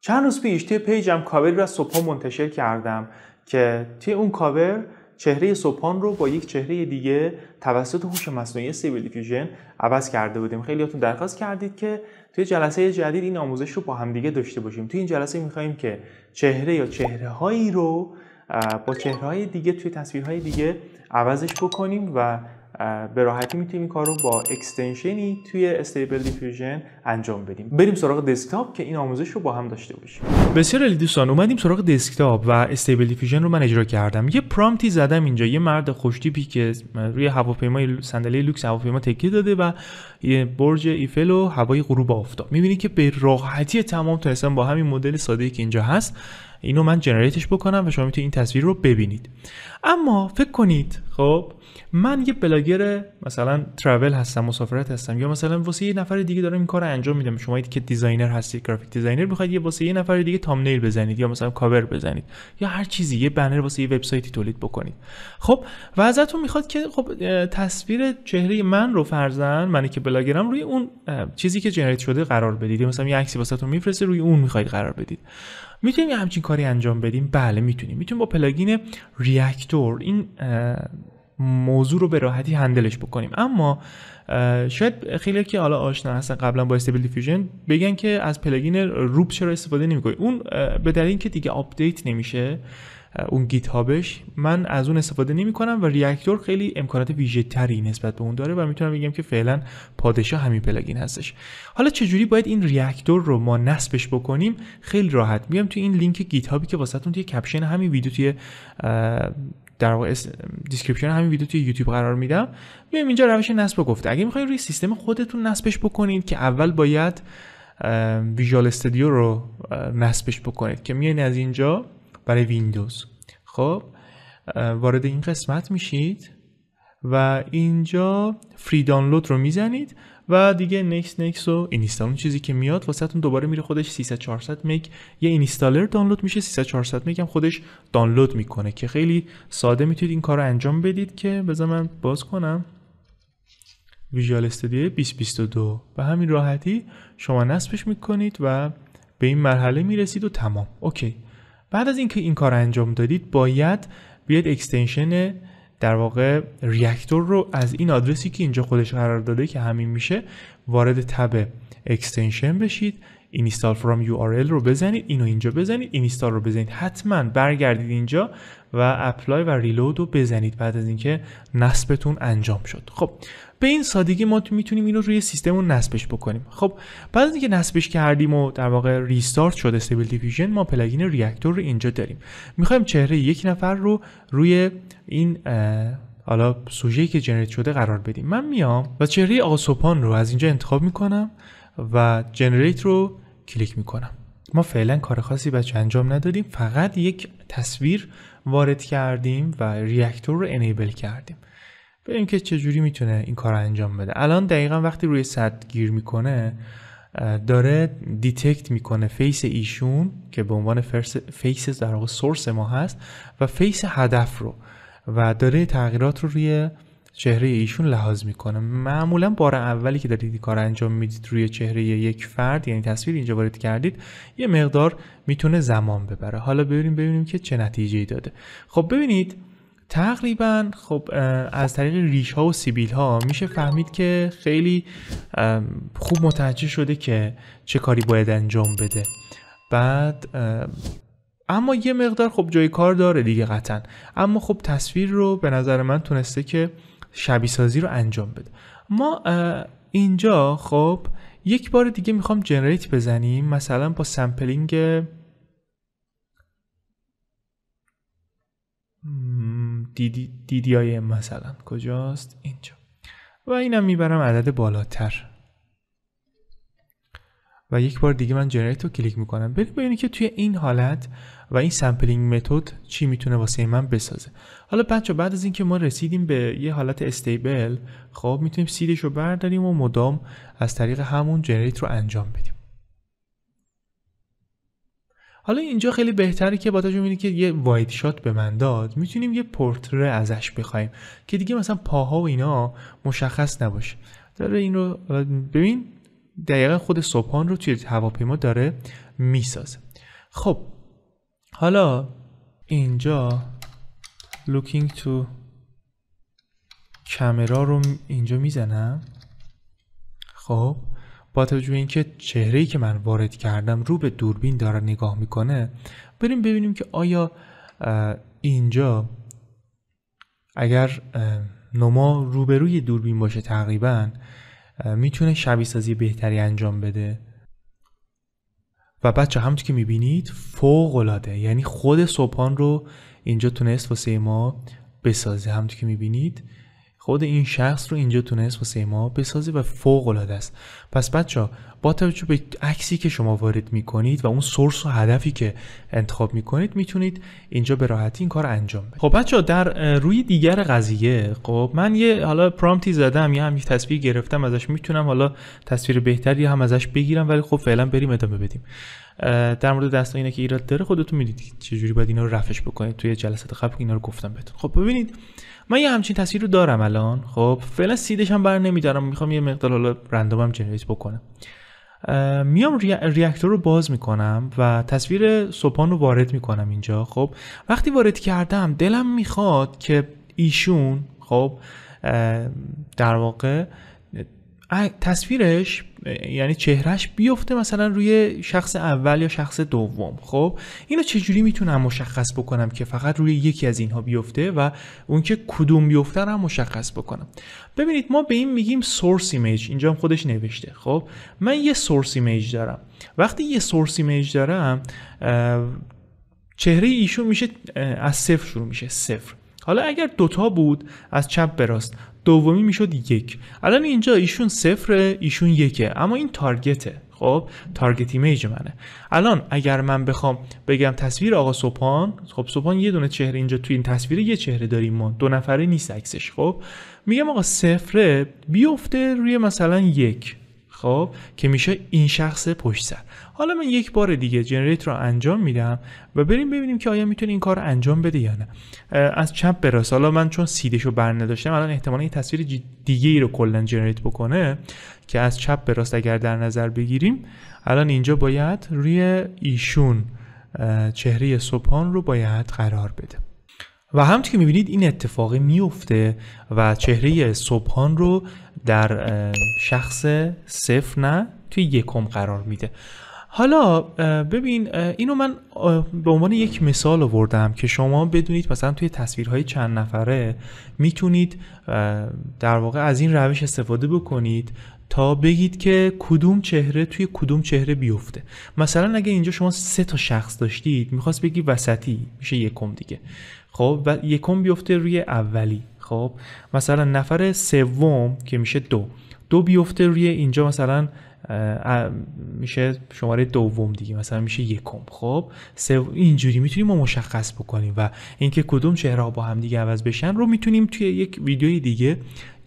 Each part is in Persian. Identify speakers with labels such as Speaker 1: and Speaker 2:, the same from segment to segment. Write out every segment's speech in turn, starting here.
Speaker 1: چند روز پیش توی پیجم کاوری رو از منتشر کردم که توی اون کاور چهره صبحان رو با یک چهره دیگه توسط هوش مصنوعی سیبل دیفیوژن عوض کرده بودیم خیلیاتون درخواست کردید که توی جلسه جدید این آموزش رو با همدیگه داشته باشیم توی این جلسه میخوایم که چهره یا چهره هایی رو با چهره های دیگه توی تصویرهای دیگه عوضش بکنیم و به راحتی میتونیم این کار رو با اکستنشنی توی استیبل دیفیوژن انجام بدیم بریم سراغ دسکتاپ که این آموزش رو با هم داشته باشیم بسیار علی دوستان اومدیم سراغ دسکتاپ و استیبل دیفیوژن رو من اجرا کردم یه پرامپتی زدم اینجا یه مرد خوشتیپی که روی هواپیما صندلی لوکس هواپیما تکیه داده و یه برج ایفل و هوای غروب آفتاب میبینید که به راحتی تمام تونستم با همین مدل ساده که اینجا هست اینو من جنریتش بکنم و شما میتونید این تصویر رو ببینید اما فکر کنید خب من یه بلاگر مثلا ترافل هستم مسافرت هستم یا مثلا واسه یه نفر دیگه دارم این کار رو انجام میدم شما که دیزاینر هستید گرافیک دیزاینر میخواید یه واسه یه نفر دیگه تامنیل بزنید یا مثلا کاور بزنید یا هر چیزی یه بنر واسه یه وبسایتی تولید بکنید خب و ازتون میخواد که خب تصویر چهره من رو فرزن منی که بلاگرم روی اون چیزی که جنریت شده قرار بدید مثلا یه عکسی واسهتون میفرسته روی اون میخواید قرار بدید میتونیم همچین کاری انجام بدیم بله میتونیم میتونیم با پلاگین ریاکتور این موضوع رو به راحتی هندلش بکنیم اما شاید خیلی که حالا آشنا هستن قبلا با استیبل دیفیوژن بگن که از پلاگین روپ چرا استفاده نمی‌کنی اون به دلیل اینکه دیگه آپدیت نمیشه اون گیت هابش من از اون استفاده نمی و ریاکتور خیلی امکانات ویژه نسبت به اون داره و میتونم بگم که فعلا پادشاه همین پلاگین هستش حالا چجوری باید این ریاکتور رو ما نصبش بکنیم خیلی راحت میام تو این لینک گیت هابی که واسهتون توی کپشن همین ویدیو توی در واقع دیسکریپشن همین ویدیو توی یوتیوب قرار میدم میام اینجا روش نصب گفته اگه میخواین روی سیستم خودتون نصبش بکنید که اول باید ویژوال استودیو رو نصبش بکنید که میان از اینجا برای ویندوز خب وارد این قسمت میشید و اینجا فری دانلود رو میزنید و دیگه نکس نکس و اینستال اون چیزی که میاد واسهتون دوباره میره خودش 300 400 مگ یه اینستالر دانلود میشه 300 400 مگ هم خودش دانلود میکنه که خیلی ساده میتونید این کار رو انجام بدید که بذار من باز کنم ویژوال استودیو 2022 به همین راحتی شما نصبش میکنید و به این مرحله میرسید و تمام اوکی بعد از اینکه این کار انجام دادید باید بیاید اکستنشن در واقع ریاکتور رو از این آدرسی که اینجا خودش قرار داده که همین میشه وارد تب اکستنشن بشید اینستال فرام یو رو بزنید اینو اینجا بزنید اینستال رو بزنید حتما برگردید اینجا و اپلای و ریلود رو بزنید بعد از اینکه نصبتون انجام شد خب به این سادگی ما میتونیم اینو روی رو نصبش بکنیم خب بعد از اینکه نصبش کردیم و در واقع ریستارت شده استیبل دیفیژن ما پلاگین ریاکتور رو اینجا داریم میخوایم چهره یک نفر رو روی این حالا سوژه‌ای که جنریت شده قرار بدیم من میام و چهره آسوپان رو از اینجا انتخاب میکنم و جنریت رو کلیک میکنم ما فعلا کار خاصی بچه انجام ندادیم فقط یک تصویر وارد کردیم و ریاکتور رو انیبل کردیم ببینیم که چجوری میتونه این کار رو انجام بده الان دقیقا وقتی روی صد گیر میکنه داره دیتکت میکنه فیس ایشون که به عنوان فیس در واقع سورس ما هست و فیس هدف رو و داره تغییرات رو روی چهره ایشون لحاظ میکنه معمولا بار اولی که دارید کار انجام میدید روی چهره یک فرد یعنی تصویر اینجا وارد کردید یه مقدار میتونه زمان ببره حالا ببینیم ببینیم که چه نتیجه ای داده خب ببینید تقریبا خب از طریق ریش ها و سیبیل ها میشه فهمید که خیلی خوب متوجه شده که چه کاری باید انجام بده بعد اما یه مقدار خب جای کار داره دیگه قطعا اما خب تصویر رو به نظر من تونسته که شبیه سازی رو انجام بده ما اینجا خب یک بار دیگه میخوام جنریت بزنیم مثلا با سمپلینگ دیدی, دی مثلا کجاست اینجا و اینم میبرم عدد بالاتر و یک بار دیگه من جنریت رو کلیک میکنم بریم ببینیم که توی این حالت و این سمپلینگ متد چی میتونه واسه من بسازه حالا بچه بعد از اینکه ما رسیدیم به یه حالت استیبل خب میتونیم سیدش رو برداریم و مدام از طریق همون جنریت رو انجام بدیم حالا اینجا خیلی بهتره که با جمعیدی که یه واید شات به من داد میتونیم یه پورتره ازش بخوایم که دیگه مثلا پاها و اینا مشخص نباشه داره این رو ببین دقیقا خود صبحان رو توی هواپیما داره میسازه خب حالا اینجا looking to کمرا رو اینجا میزنم خب با توجه اینکه چهره‌ای که من وارد کردم رو به دوربین داره نگاه میکنه بریم ببینیم که آیا اینجا اگر نما روبروی دوربین باشه تقریبا میتونه شبیه سازی بهتری انجام بده و بچه همونطور که میبینید فوق العاده یعنی خود صبحان رو اینجا تونست واسه ما بسازه همونطور که میبینید خود این شخص رو اینجا تونست واسه سیما بسازه و فوق العاده است پس بچه با توجه به عکسی که شما وارد میکنید و اون سورس و هدفی که انتخاب میکنید میتونید اینجا به راحتی این کار انجام بدید خب بچه در روی دیگر قضیه خب من یه حالا پرامتی زدم یه هم تصویر گرفتم ازش میتونم حالا تصویر بهتری هم ازش بگیرم ولی خب فعلا بریم ادامه بدیم در مورد دستا اینا که ایراد داره خودتون چه جوری باید اینا رو رفعش بکنید توی جلسات قبل اینا رو گفتم بهتون خب ببینید من یه همچین تصویر رو دارم الان خب فعلا سیدش هم بر نمیدارم میخوام یه مقدار حالا رندومم جنریت بکنم میام ریاکتور رو باز میکنم و تصویر سوپان رو وارد میکنم اینجا خب وقتی وارد کردم دلم میخواد که ایشون خب در واقع تصویرش یعنی چهرهش بیفته مثلا روی شخص اول یا شخص دوم خب اینو چجوری میتونم مشخص بکنم که فقط روی یکی از اینها بیفته و اون که کدوم بیفته رو هم مشخص بکنم ببینید ما به این میگیم سورس ایمیج اینجا هم خودش نوشته خب من یه سورس ایمیج دارم وقتی یه سورس ایمیج دارم چهره ایشون میشه از صفر شروع میشه صفر حالا اگر دوتا بود از چپ به راست دومی میشد یک الان اینجا ایشون صفره ایشون یکه اما این تارگته خب تارگت ایمیج منه الان اگر من بخوام بگم تصویر آقا سوپان خب سوپان یه دونه چهره اینجا تو این تصویر یه چهره داریم ما دو نفره نیست عکسش خب میگم آقا صفره بیفته روی مثلا یک خب که میشه این شخص پشت سر حالا من یک بار دیگه جنریت رو انجام میدم و بریم ببینیم که آیا میتونه این کار رو انجام بده یا نه از چپ به راست حالا من چون سیدش رو برنداشتم الان احتمالا یه تصویر دیگه ای رو کلا جنریت بکنه که از چپ به راست اگر در نظر بگیریم الان اینجا باید روی ایشون چهره صبحان رو باید قرار بده و همونطور که میبینید این اتفاقی میفته و چهره صبحان رو در شخص صفر نه توی یکم قرار میده حالا ببین اینو من به عنوان یک مثال آوردم که شما بدونید مثلا توی تصویرهای چند نفره میتونید در واقع از این روش استفاده بکنید تا بگید که کدوم چهره توی کدوم چهره بیفته مثلا اگه اینجا شما سه تا شخص داشتید میخواست بگی وسطی میشه یکم دیگه خب و یکم بیفته روی اولی خب مثلا نفر سوم که میشه دو دو بیفته روی اینجا مثلا میشه شماره دوم دیگه مثلا میشه یکم خب اینجوری میتونیم ما مشخص بکنیم و اینکه کدوم چهره با هم دیگه عوض بشن رو میتونیم توی یک ویدیوی دیگه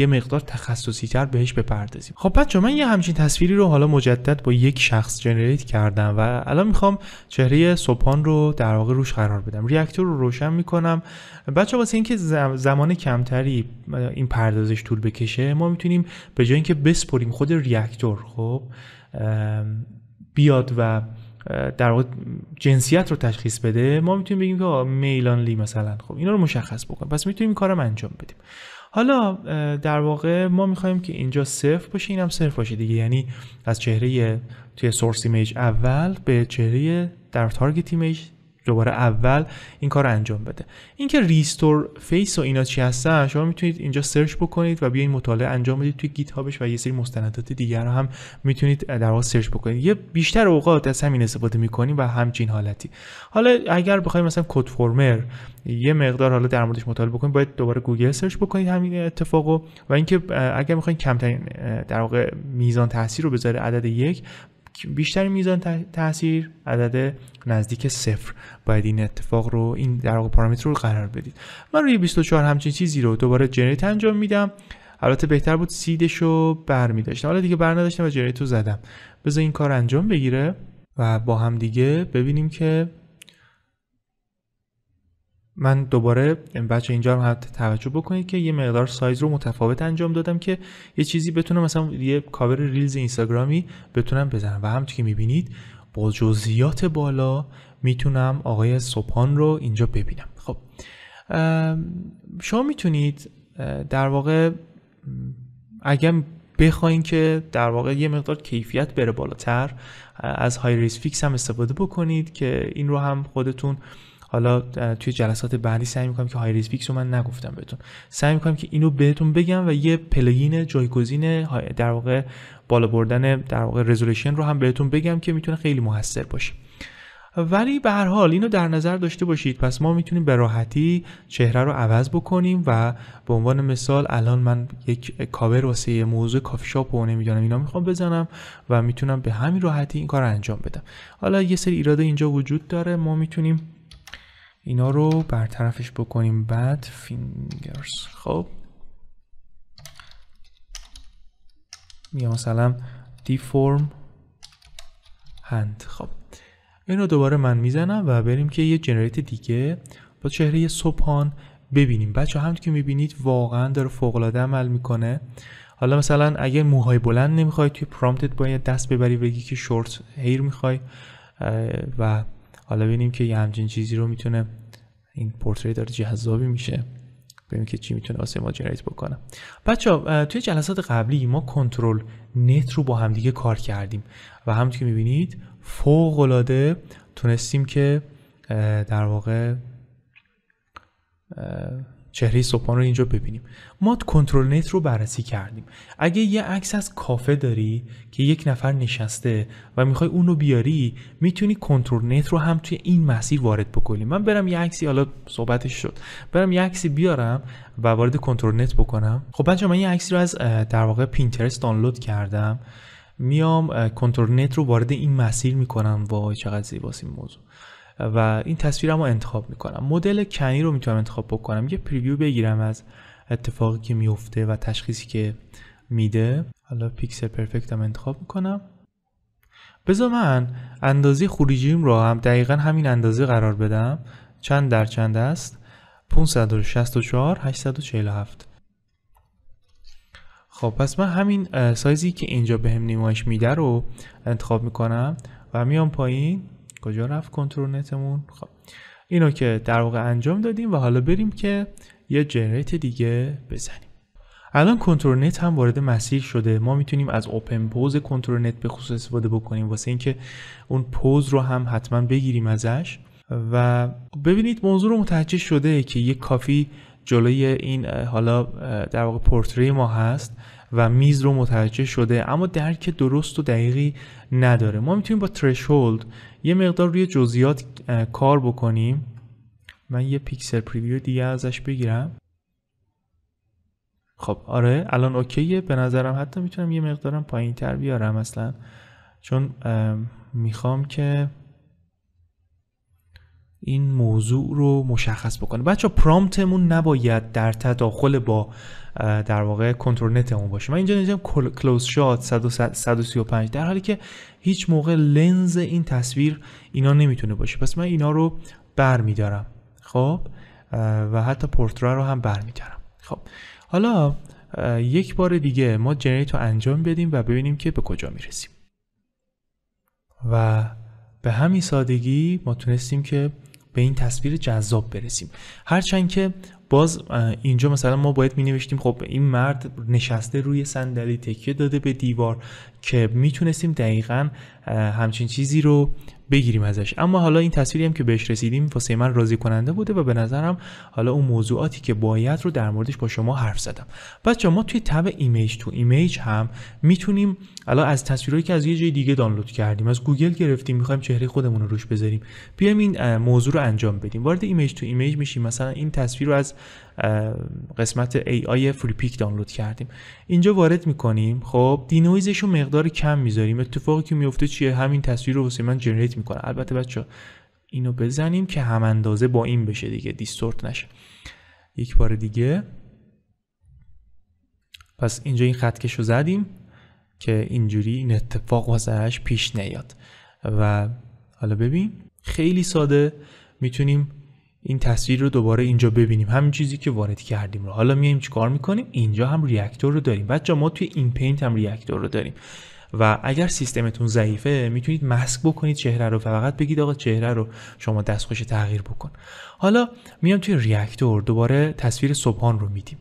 Speaker 1: یه مقدار تخصصی تر بهش بپردازیم خب بچه من یه همچین تصویری رو حالا مجدد با یک شخص جنریت کردم و الان میخوام چهره صبحان رو در واقع روش قرار بدم ریاکتور رو روشن میکنم بچه واسه اینکه زمان کمتری این پردازش طول بکشه ما میتونیم به جای اینکه بسپریم خود ریاکتور خب بیاد و در واقع جنسیت رو تشخیص بده ما میتونیم بگیم که میلان لی مثلا خب اینا رو مشخص بکنیم پس میتونیم این کارم انجام بدیم حالا در واقع ما میخوایم که اینجا صفر باشه اینم صفر باشه دیگه یعنی از چهره توی سورس ایمیج اول به چهره در تارگت ایمیج دوباره اول این کار رو انجام بده اینکه ریستور فیس و اینا چی هستن شما میتونید اینجا سرچ بکنید و بیاین مطالعه انجام بدید توی گیت هابش و یه سری مستندات دیگر رو هم میتونید در واقع سرچ بکنید یه بیشتر اوقات از همین استفاده میکنیم و همچین حالتی حالا اگر بخوایم مثلا کد فورمر یه مقدار حالا در موردش مطالعه بکنید باید دوباره گوگل سرچ بکنید همین اتفاقو و اینکه اگر میخواین کمترین در واقع میزان تاثیر رو بذاره عدد یک بیشتر میزان تاثیر عدد نزدیک صفر باید این اتفاق رو این در واقع پارامتر رو قرار بدید من روی 24 همچین چیزی رو دوباره جنریت انجام میدم البته بهتر بود سیدش رو برمی داشتم حالا دیگه بر نداشتم و جنریت رو زدم بذار این کار انجام بگیره و با هم دیگه ببینیم که من دوباره بچه اینجا رو توجه بکنید که یه مقدار سایز رو متفاوت انجام دادم که یه چیزی بتونم مثلا یه کاور ریلز اینستاگرامی بتونم بزنم و همونطور که میبینید با جزئیات بالا میتونم آقای صبحان رو اینجا ببینم خب شما میتونید در واقع اگر بخواین که در واقع یه مقدار کیفیت بره بالاتر از های ریس فیکس هم استفاده بکنید که این رو هم خودتون حالا توی جلسات بعدی سعی میکنم که های ریز رو من نگفتم بهتون سعی میکنم که اینو بهتون بگم و یه پلگین جایگزین در واقع بالا بردن در واقع رزولوشن رو هم بهتون بگم که میتونه خیلی موثر باشه ولی به هر حال اینو در نظر داشته باشید پس ما میتونیم به راحتی چهره رو عوض بکنیم و به عنوان مثال الان من یک کاور واسه یه موضوع کافی شاپ و نمیدونم اینا میخوام بزنم و میتونم به همین راحتی این کار رو انجام بدم حالا یه سری ایراد اینجا وجود داره ما میتونیم اینا رو برطرفش بکنیم بعد فینگرز خب یا مثلا دیفورم هند خب اینو دوباره من میزنم و بریم که یه جنریت دیگه با چهره سپان ببینیم بچه هم که میبینید واقعا داره فوقلاده عمل میکنه حالا مثلا اگر موهای بلند نمیخوای توی پرامپت باید دست ببری بگی که شورت هیر میخوای و حالا ببینیم که یه همچین چیزی رو میتونه این پورتری داره جذابی میشه ببینیم که چی میتونه واسه ما جنریت بکنه بچه توی جلسات قبلی ما کنترل نت رو با همدیگه کار کردیم و همونطور که میبینید فوق العاده تونستیم که در واقع چهره صبحان رو اینجا ببینیم ما کنترل نت رو بررسی کردیم اگه یه عکس از کافه داری که یک نفر نشسته و میخوای اون رو بیاری میتونی کنترل نت رو هم توی این مسیر وارد بکنی من برم یه عکسی حالا صحبتش شد برم یه عکسی بیارم و وارد کنترل نت بکنم خب بچه من یه عکسی رو از در واقع پینترست دانلود کردم میام کنترل نت رو وارد این مسیر میکنم وای چقدر زیباست این موضوع و این تصویرم رو انتخاب میکنم مدل کنی رو میتونم انتخاب بکنم یه پریویو بگیرم از اتفاقی که میفته و تشخیصی که میده حالا پیکسل پرفکت هم انتخاب میکنم بذار من اندازه خروجیم رو هم دقیقا همین اندازه قرار بدم چند در چند است 564 847 خب پس من همین سایزی که اینجا به هم نمایش میده رو انتخاب میکنم و میام پایین کجا رفت کنترل نتمون خب اینو که در واقع انجام دادیم و حالا بریم که یه جنریت دیگه بزنیم الان کنترل نت هم وارد مسیر شده ما میتونیم از اوپن پوز کنترل نت به خصوص استفاده بکنیم واسه اینکه اون پوز رو هم حتما بگیریم ازش و ببینید موضوع رو متوجه شده که یه کافی جلوی این حالا در واقع پورتری ما هست و میز رو متوجه شده اما درک درست و دقیقی نداره ما میتونیم با ترشولد یه مقدار روی جزئیات کار بکنیم من یه پیکسل پریویو دیگه ازش بگیرم خب آره الان اوکیه به نظرم حتی میتونم یه مقدارم پایین تر بیارم اصلا چون میخوام که این موضوع رو مشخص بکنه بچه پرامپتمون نباید در تداخل با در واقع کنترل نتمون باشه من اینجا نجام کلوز شات 135 در حالی که هیچ موقع لنز این تصویر اینا نمیتونه باشه پس من اینا رو بر میدارم خب و حتی پورترا رو هم بر میدارم خب حالا یک بار دیگه ما جنریت رو انجام بدیم و ببینیم که به کجا میرسیم و به همین سادگی ما تونستیم که به این تصویر جذاب برسیم هرچند که باز اینجا مثلا ما باید می نوشتیم خب این مرد نشسته روی صندلی تکیه داده به دیوار که میتونستیم دقیقا همچین چیزی رو بگیریم ازش اما حالا این تصویری هم که بهش رسیدیم واسه من راضی کننده بوده و به نظرم حالا اون موضوعاتی که باید رو در موردش با شما حرف زدم بچا ما توی تب ایمیج تو ایمیج هم میتونیم حالا از تصویرهایی که از یه جای دیگه دانلود کردیم از گوگل گرفتیم میخوایم چهره خودمون رو روش بذاریم بیایم این موضوع رو انجام بدیم وارد ایمیج تو ایمیج میشیم مثلا این تصویر رو از قسمت فری پیک دانلود کردیم اینجا وارد میکنیم خب دینویزش رو مقدار کم میذاریم اتفاقی که میفته چیه همین تصویر رو واسه من جنریت میکنه البته بچه اینو بزنیم که هم اندازه با این بشه دیگه دیستورت نشه یک بار دیگه پس اینجا این خط رو زدیم که اینجوری این اتفاق واسه پیش نیاد و حالا ببین خیلی ساده میتونیم این تصویر رو دوباره اینجا ببینیم همین چیزی که وارد کردیم رو حالا میایم چیکار میکنیم اینجا هم ریاکتور رو داریم بچه ما توی این پینت هم ریاکتور رو داریم و اگر سیستمتون ضعیفه میتونید ماسک بکنید چهره رو فقط بگید آقا چهره رو شما دستخوش تغییر بکن حالا میام توی ریاکتور دوباره تصویر صبحان رو میدیم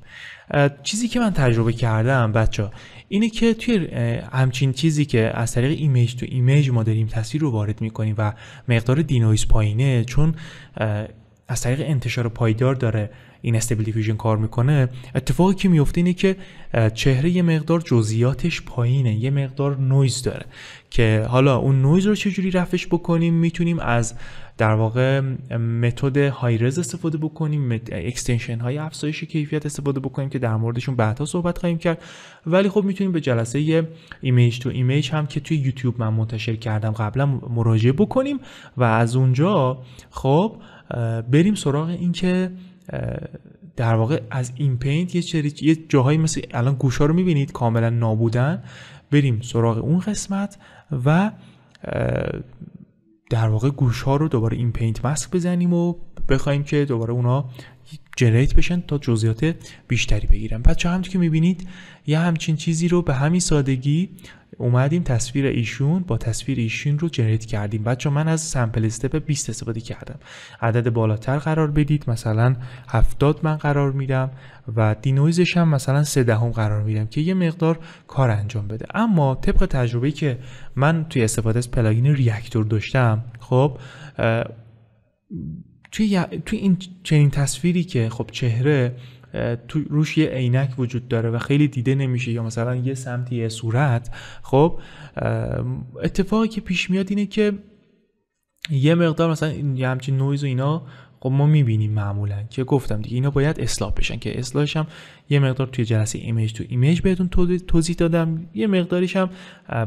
Speaker 1: چیزی که من تجربه کردم بچه اینه که توی همچین چیزی که از طریق ایمیج تو ایمیج ما داریم تصویر رو وارد میکنیم و مقدار دینویز پایینه چون از طریق انتشار پایدار داره این استیبل کار میکنه اتفاقی که میفته اینه که چهره یه مقدار جزئیاتش پایینه یه مقدار نویز داره که حالا اون نویز رو چجوری رفش بکنیم میتونیم از در واقع متد هایرز استفاده بکنیم اکستنشن های افزایش کیفیت استفاده بکنیم که در موردشون بعدها صحبت خواهیم کرد ولی خب میتونیم به جلسه ایمیج تو ایمیج هم که توی یوتیوب من منتشر کردم قبلا مراجعه بکنیم و از اونجا خب بریم سراغ اینکه در واقع از این پینت یه, چری... یه جاهایی مثل الان گوشا رو میبینید کاملا نابودن بریم سراغ اون قسمت و در واقع گوش ها رو دوباره این پینت ماسک بزنیم و بخوایم که دوباره اونا جنریت بشن تا جزئیات بیشتری بگیرن بچه همونطور که میبینید یه همچین چیزی رو به همین سادگی اومدیم تصویر ایشون با تصویر ایشون رو جنریت کردیم بچه من از سمپل استپ 20 استفاده کردم عدد بالاتر قرار بدید مثلا 70 من قرار میدم و دینویزش هم مثلا 3 دهم قرار میدم که یه مقدار کار انجام بده اما طبق تجربه که من توی استفاده از پلاگین ریاکتور داشتم خب توی, توی این چنین تصویری که خب چهره تو روش یه عینک وجود داره و خیلی دیده نمیشه یا مثلا یه سمتی یه صورت خب اتفاقی که پیش میاد اینه که یه مقدار مثلا یه همچین نویز و اینا خب ما میبینیم معمولا که گفتم دیگه اینا باید اصلاح بشن که اصلاحش هم یه مقدار توی جلسه ایمیج تو ایمیج بهتون توضیح دادم یه مقداریش هم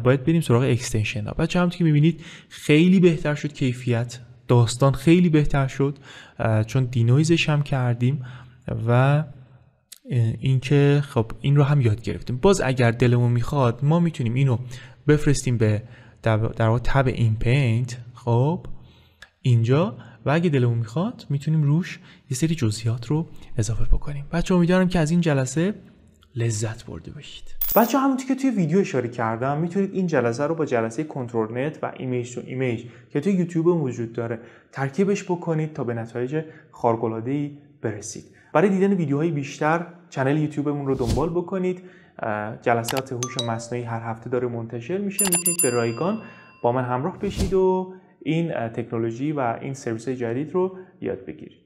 Speaker 1: باید بریم سراغ اکستنشن ها بچه هم که میبینید خیلی بهتر شد کیفیت داستان خیلی بهتر شد چون دینویزش هم کردیم و اینکه خب این رو هم یاد گرفتیم باز اگر دلمون میخواد ما میتونیم اینو بفرستیم به در واقع تب این پینت خب اینجا و اگه دلمون میخواد میتونیم روش یه سری جزئیات رو اضافه بکنیم بچه امیدوارم که از این جلسه لذت برده باشید بچه همونطور که توی ویدیو اشاره کردم میتونید این جلسه رو با جلسه کنترل نت و ایمیج تو ایمیج که توی یوتیوب وجود داره ترکیبش بکنید تا به نتایج خارق‌العاده‌ای برسید برای دیدن ویدیوهای بیشتر چنل یوتیوبمون رو دنبال بکنید جلسات هوش مصنوعی هر هفته داره منتشر میشه میتونید به رایگان با من همراه بشید و این تکنولوژی و این سرویس جدید رو یاد بگیرید